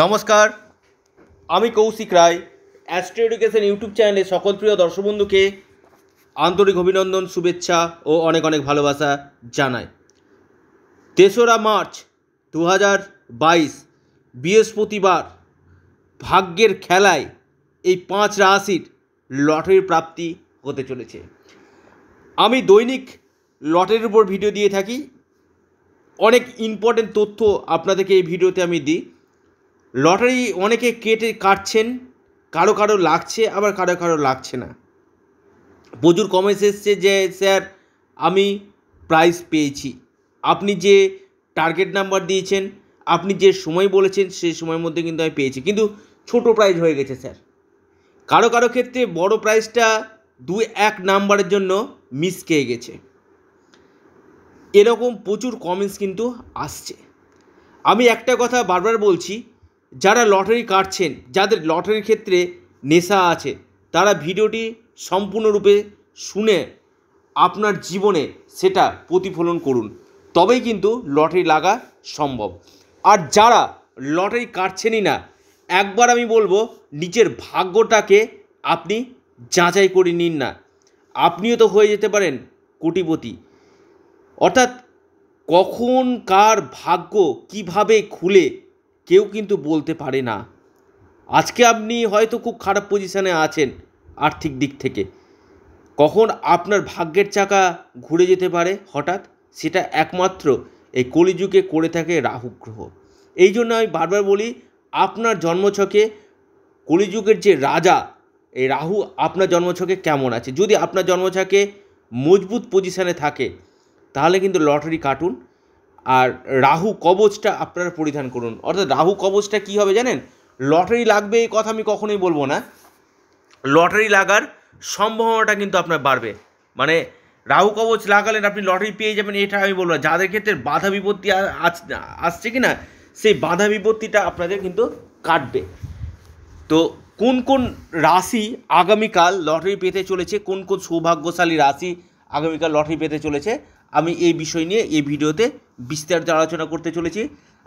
নমস্কার আমি Koushik Roy Astro Education YouTube চ্যানেলে সকল প্রিয় দর্শক বন্ধুকে আন্তরিক অভিনন্দন শুভেচ্ছা ও অনেক অনেক ভালোবাসা জানাই তেসরা মার্চ দু হাজার বাইশ বৃহস্পতিবার ভাগ্যের খেলায় এই পাঁচ রাশির লটারির প্রাপ্তি হতে চলেছে আমি দৈনিক লটারির উপর ভিডিও দিয়ে থাকি অনেক ইম্পর্টেন্ট তথ্য আপনাদেরকে এই ভিডিওতে আমি দিই লটারি অনেকে কেটে কাটছেন কারো কারো লাগছে আবার কারো কারো লাগছে না প্রচুর কমেন্টস এসছে যে স্যার আমি প্রাইজ পেয়েছি আপনি যে টার্গেট নাম্বার দিয়েছেন আপনি যে সময় বলেছেন সেই সময়ের মধ্যে কিন্তু আমি পেয়েছি কিন্তু ছোট প্রাইজ হয়ে গেছে স্যার কারো কারো ক্ষেত্রে বড় প্রাইজটা দু এক নাম্বারের জন্য মিস খেয়ে গেছে এরকম প্রচুর কমেন্টস কিন্তু আসছে আমি একটা কথা বারবার বলছি যারা লটারি কাটছেন যাদের লটারির ক্ষেত্রে নেশা আছে তারা ভিডিওটি সম্পূর্ণরূপে শুনে আপনার জীবনে সেটা প্রতিফলন করুন তবেই কিন্তু লটারি লাগা সম্ভব আর যারা লটারি কাটছেনই না একবার আমি বলবো নিজের ভাগ্যটাকে আপনি যাচাই করে নিন না আপনিও তো হয়ে যেতে পারেন কোটিপতি অর্থাৎ কখন কার ভাগ্য কিভাবে খুলে কেউ কিন্তু বলতে পারে না আজকে আপনি হয়তো খুব খারাপ পজিশানে আছেন আর্থিক দিক থেকে কখন আপনার ভাগ্যের চাকা ঘুরে যেতে পারে হঠাৎ সেটা একমাত্র এই কলিযুগে করে থাকে রাহু গ্রহ এই জন্য আমি বারবার বলি আপনার জন্মছকে কলিযুগের যে রাজা এই রাহু আপনার জন্মছকে কেমন আছে যদি আপনার জন্মছকে মজবুত পজিশানে থাকে তাহলে কিন্তু লটারি কাটুন আর রাহু কবচটা আপনারা পরিধান করুন অর্থাৎ রাহু কবচটা কী হবে জানেন লটারি লাগবে এই কথা আমি কখনোই বলবো না লটারি লাগার সম্ভাবনাটা কিন্তু আপনার বাড়বে মানে রাহু কবচ লাগালেন আপনি লটারি পেয়ে যাবেন এটা আমি বলবো না যাদের ক্ষেত্রে বাধা বিপত্তি আসছে কি না সেই বাধা বিপত্তিটা আপনাদের কিন্তু কাটবে তো কোন কোন রাশি আগামীকাল লটারি পেতে চলেছে কোন কোন সৌভাগ্যশালী রাশি আগামীকাল লটারি পেতে চলেছে আমি এই বিষয় নিয়ে এই ভিডিওতে বিস্তারিত আলোচনা করতে চলেছি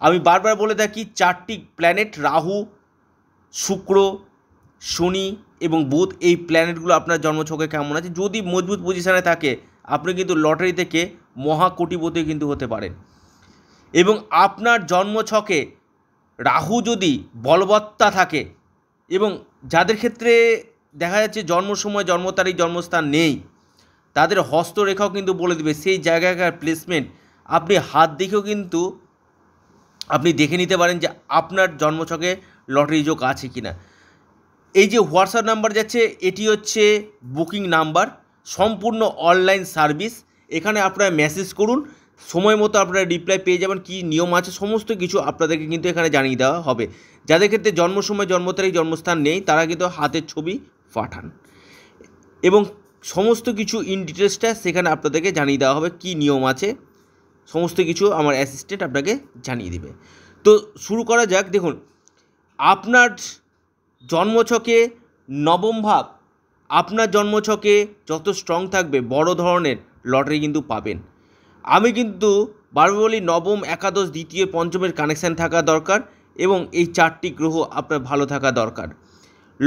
আমি বারবার বলে থাকি চারটি প্ল্যানেট রাহু শুক্র শনি এবং বুধ এই প্ল্যানেটগুলো আপনার জন্মছকে কেমন আছে যদি মজবুত পজিশানে থাকে আপনি কিন্তু লটারি থেকে মহাকোটিপতি কিন্তু হতে পারেন এবং আপনার জন্মছকে রাহু যদি বলবত্তা থাকে এবং যাদের ক্ষেত্রে দেখা যাচ্ছে জন্ম সময় জন্ম তারিখ জন্মস্থান নেই তাদের হস্তরেখাও কিন্তু বলে দেবে সেই জায়গাকার প্লেসমেন্ট আপনি হাত দেখেও কিন্তু আপনি দেখে নিতে পারেন যে আপনার জন্মছকে লটারি যোগ আছে কি না এই যে হোয়াটসঅ্যাপ নাম্বার যাচ্ছে এটি হচ্ছে বুকিং নাম্বার সম্পূর্ণ অনলাইন সার্ভিস এখানে আপনারা মেসেজ করুন সময় মতো আপনারা রিপ্লাই পেয়ে যাবেন কি নিয়ম আছে সমস্ত কিছু আপনাদেরকে কিন্তু এখানে জানিয়ে দেওয়া হবে যাদের ক্ষেত্রে জন্ম সময় জন্ম তারিখ জন্মস্থান নেই তারা কিন্তু হাতের ছবি পাঠান এবং সমস্ত কিছু ইন ডিটেলসটা সেখানে আপনাদেরকে জানিয়ে দেওয়া হবে কি নিয়ম আছে সমস্ত কিছু আমার অ্যাসিস্ট্যান্ট আপনাকে জানিয়ে দেবে তো শুরু করা যাক দেখুন আপনার জন্মছকে নবম ভাব আপনার জন্মছকে যত স্ট্রং থাকবে বড় ধরনের লটারি কিন্তু পাবেন আমি কিন্তু বারবার বলি নবম একাদশ দ্বিতীয় পঞ্চমের কানেকশান থাকা দরকার এবং এই চারটি গ্রহ আপনার ভালো থাকা দরকার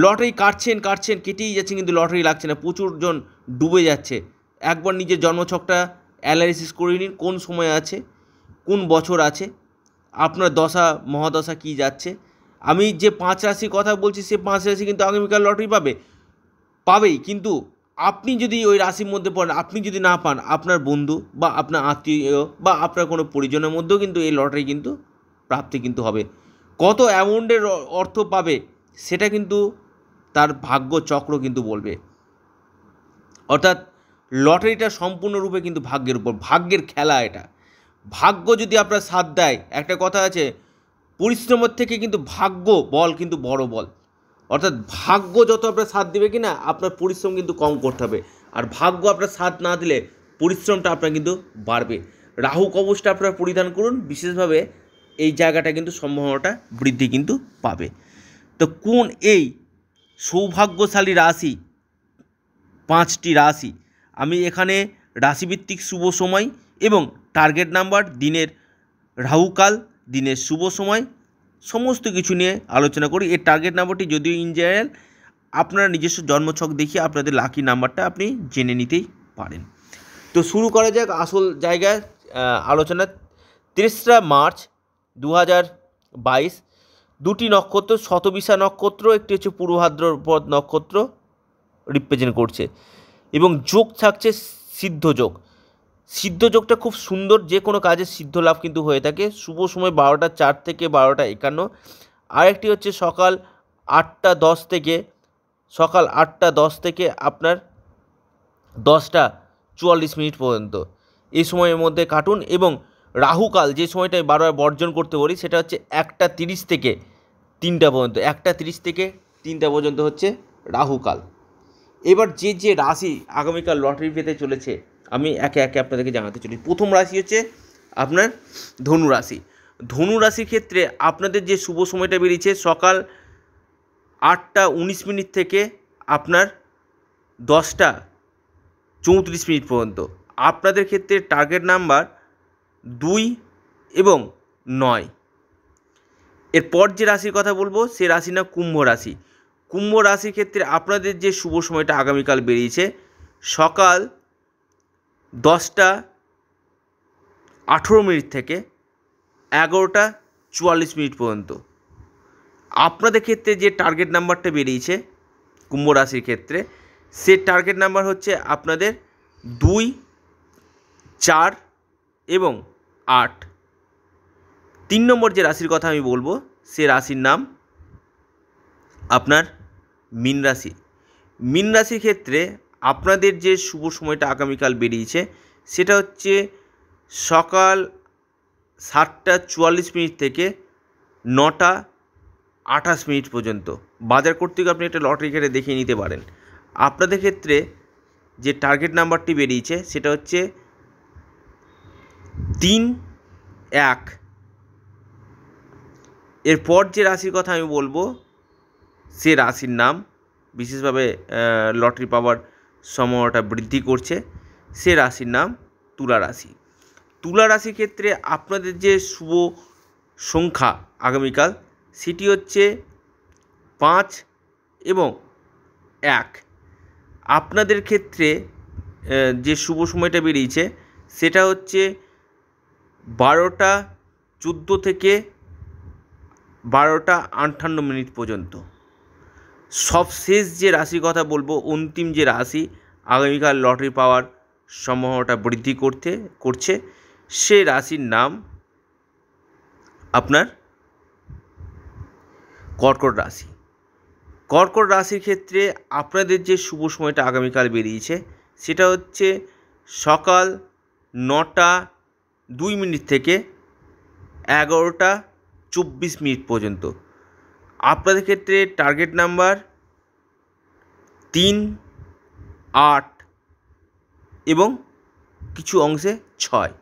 লটারি কাটছেন কাটছেন কেটেই যাচ্ছেন কিন্তু লটারি লাগছে না প্রচুর জন ডুবে যাচ্ছে একবার নিজের জন্মছকটা অ্যানালিসিস করে নিন কোন সময় আছে কোন বছর আছে আপনার দশা মহাদশা কি যাচ্ছে আমি যে পাঁচ রাশির কথা বলছি সে পাঁচ রাশি কিন্তু আগামীকাল লটারি পাবে পাবেই কিন্তু আপনি যদি ওই রাশির মধ্যে পড়েন আপনি যদি না পান আপনার বন্ধু বা আপনার আত্মীয় বা আপনার কোনো পরিজনের মধ্যেও কিন্তু এই লটারি কিন্তু প্রাপ্তি কিন্তু হবে কত অ্যামাউন্টের অর্থ পাবে সেটা কিন্তু তার ভাগ্য চক্র কিন্তু বলবে অর্থাৎ লটারিটা সম্পূর্ণরূপে কিন্তু ভাগ্যের উপর ভাগ্যের খেলা এটা ভাগ্য যদি আপনার সাথ দেয় একটা কথা আছে পরিশ্রমের থেকে কিন্তু ভাগ্য বল কিন্তু বড় বল অর্থাৎ ভাগ্য যত আপনার সাথ দেবে কি না আপনার পরিশ্রম কিন্তু কম করতে হবে আর ভাগ্য আপনার সাথ না দিলে পরিশ্রমটা আপনার কিন্তু বাড়বে রাহু কবচটা আপনার পরিধান করুন বিশেষভাবে এই জায়গাটা কিন্তু সম্ভাবনাটা বৃদ্ধি কিন্তু পাবে তো কোন এই সৌভাগ্যশালী রাশি পাঁচটি রাশি আমি এখানে রাশিভিত্তিক শুভ সময় এবং টার্গেট নাম্বার দিনের রাহুকাল দিনের শুভ সময় সমস্ত কিছু নিয়ে আলোচনা করি এর টার্গেট নাম্বারটি যদিও ইন জেনারেল আপনারা নিজস্ব জন্মছক দেখিয়ে আপনাদের লাকি নাম্বারটা আপনি জেনে নিতেই পারেন তো শুরু করা যাক আসল জায়গায় আলোচনা তেসরা মার্চ দু হাজার বাইশ দুটি নক্ষত্র শতবিশা নক্ষত্র একটি হচ্ছে পূর্বভাদ্রপদ নক্ষত্র রিপ্রেজেন্ট করছে এবং যোগ থাকছে সিদ্ধ যোগ সিদ্ধ যোগটা খুব সুন্দর যে কোনো কাজে সিদ্ধ লাভ কিন্তু হয়ে থাকে শুভ সময় বারোটা চার থেকে বারোটা একান্ন আরেকটি হচ্ছে সকাল আটটা দশ থেকে সকাল আটটা দশ থেকে আপনার দশটা চুয়াল্লিশ মিনিট পর্যন্ত এই সময়ের মধ্যে কাটুন এবং রাহুকাল যে সময়টায় বারবার বর্জন করতে বলি সেটা হচ্ছে একটা তিরিশ থেকে তিনটা পর্যন্ত একটা তিরিশ থেকে তিনটা পর্যন্ত হচ্ছে রাহুকাল এবার যে যে রাশি আগামীকাল লটারি পেতে চলেছে আমি একে একে আপনাদেরকে জানাতে চলি প্রথম রাশি হচ্ছে আপনার ধনু রাশি ধনু রাশির ক্ষেত্রে আপনাদের যে শুভ সময়টা বেরিয়েছে সকাল আটটা উনিশ মিনিট থেকে আপনার দশটা চৌত্রিশ মিনিট পর্যন্ত আপনাদের ক্ষেত্রে টার্গেট নাম্বার দুই এবং নয় এরপর যে রাশির কথা বলবো সে রাশি না কুম্ভ রাশি কুম্ভ রাশির ক্ষেত্রে আপনাদের যে শুভ সময়টা আগামীকাল বেরিয়েছে সকাল দশটা আঠেরো মিনিট থেকে এগারোটা চুয়াল্লিশ মিনিট পর্যন্ত আপনাদের ক্ষেত্রে যে টার্গেট নাম্বারটা বেরিয়েছে কুম্ভ রাশির ক্ষেত্রে সে টার্গেট নাম্বার হচ্ছে আপনাদের দুই চার এবং আট তিন নম্বর যে রাশির কথা আমি বলবো সে রাশির নাম আপনার মীন রাশি মীন রাশির ক্ষেত্রে আপনাদের যে শুভ সময়টা আগামীকাল বেরিয়েছে সেটা হচ্ছে সকাল সাতটা চুয়াল্লিশ মিনিট থেকে নটা আঠাশ মিনিট পর্যন্ত বাজার কর্তৃক আপনি একটা লটারি কেটে দেখিয়ে নিতে পারেন আপনাদের ক্ষেত্রে যে টার্গেট নাম্বারটি বেরিয়েছে সেটা হচ্ছে তিন এক এরপর যে রাশির কথা আমি বলবো সে রাশির নাম বিশেষভাবে লটারি পাওয়ার সময়টা বৃদ্ধি করছে সে রাশির নাম তুলা রাশি তুলা রাশির ক্ষেত্রে আপনাদের যে শুভ সংখ্যা আগামীকাল সেটি হচ্ছে পাঁচ এবং এক আপনাদের ক্ষেত্রে যে শুভ সময়টা বেরিয়েছে সেটা হচ্ছে বারোটা চোদ্দো থেকে বারোটা আটান্ন মিনিট পর্যন্ত সবশেষ যে রাশির কথা বলবো অন্তিম যে রাশি আগামীকাল লটারি পাওয়ার সম্ভাবনাটা বৃদ্ধি করতে করছে সে রাশির নাম আপনার কর্কট রাশি কর্কট রাশির ক্ষেত্রে আপনাদের যে শুভ সময়টা আগামীকাল বেরিয়েছে সেটা হচ্ছে সকাল নটা দুই মিনিট থেকে এগারোটা চব্বিশ মিনিট পর্যন্ত আপনাদের ক্ষেত্রে টার্গেট নাম্বার তিন আট এবং কিছু অংশে ছয়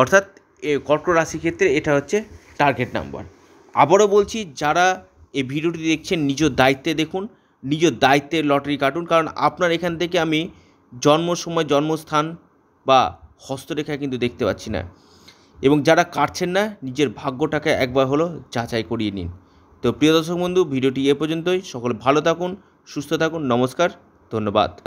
অর্থাৎ এ কর্ক রাশির ক্ষেত্রে এটা হচ্ছে টার্গেট নাম্বার আবারও বলছি যারা এই ভিডিওটি দেখছেন নিজ দায়িত্বে দেখুন নিজ দায়িত্বে লটারি কাটুন কারণ আপনার এখান থেকে আমি জন্ম সময় জন্মস্থান বা হস্তরেখা কিন্তু দেখতে পাচ্ছি না এবং যারা কাটছেন না নিজের ভাগ্যটাকে একবার হলো যাচাই করিয়ে নিন তো প্রিয় দর্শক বন্ধু ভিডিওটি এ পর্যন্তই সকলে ভালো থাকুন সুস্থ থাকুন নমস্কার ধন্যবাদ